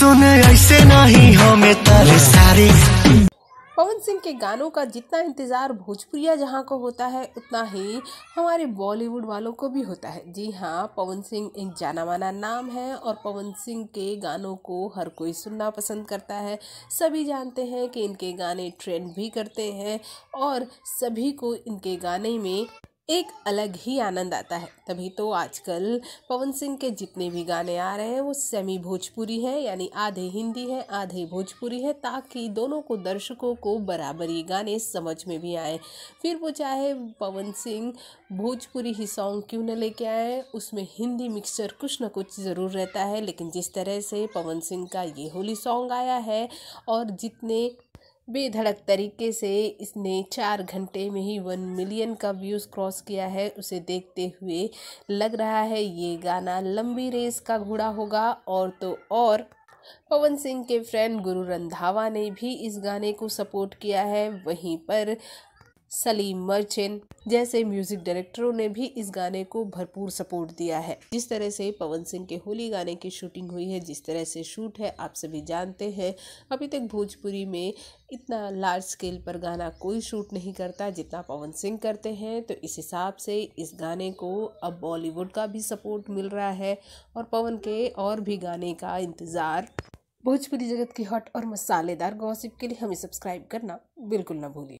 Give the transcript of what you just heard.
सुन ऐसे नहीं तारे पवन सिंह के गानों का जितना इंतज़ार भोजपुरिया जहाँ को होता है उतना ही हमारे बॉलीवुड वालों को भी होता है जी हाँ पवन सिंह एक जाना माना नाम है और पवन सिंह के गानों को हर कोई सुनना पसंद करता है सभी जानते हैं कि इनके गाने ट्रेंड भी करते हैं और सभी को इनके गाने में एक अलग ही आनंद आता है तभी तो आजकल पवन सिंह के जितने भी गाने आ रहे हैं वो सेमी भोजपुरी हैं यानी आधे हिंदी हैं आधे भोजपुरी हैं ताकि दोनों को दर्शकों को बराबर ये गाने समझ में भी आए फिर वो चाहे पवन सिंह भोजपुरी ही सॉन्ग क्यों न लेके आए उसमें हिंदी मिक्सचर कुछ ना कुछ ज़रूर रहता है लेकिन जिस तरह से पवन सिंह का ये होली सॉन्ग आया है और जितने बेधड़क तरीके से इसने चार घंटे में ही वन मिलियन का व्यूज़ क्रॉस किया है उसे देखते हुए लग रहा है ये गाना लंबी रेस का घोड़ा होगा और तो और पवन सिंह के फ्रेंड गुरु रंधावा ने भी इस गाने को सपोर्ट किया है वहीं पर सलीम मर्चेंट जैसे म्यूजिक डायरेक्टरों ने भी इस गाने को भरपूर सपोर्ट दिया है जिस तरह से पवन सिंह के होली गाने की शूटिंग हुई है जिस तरह से शूट है आप सभी जानते हैं अभी तक भोजपुरी में इतना लार्ज स्केल पर गाना कोई शूट नहीं करता जितना पवन सिंह करते हैं तो इस हिसाब से इस गाने को अब बॉलीवुड का भी सपोर्ट मिल रहा है और पवन के और भी गाने का इंतज़ार भोजपुरी जगत की हॉट और मसालेदार गॉसिप के लिए हमें सब्सक्राइब करना बिल्कुल ना भूलिए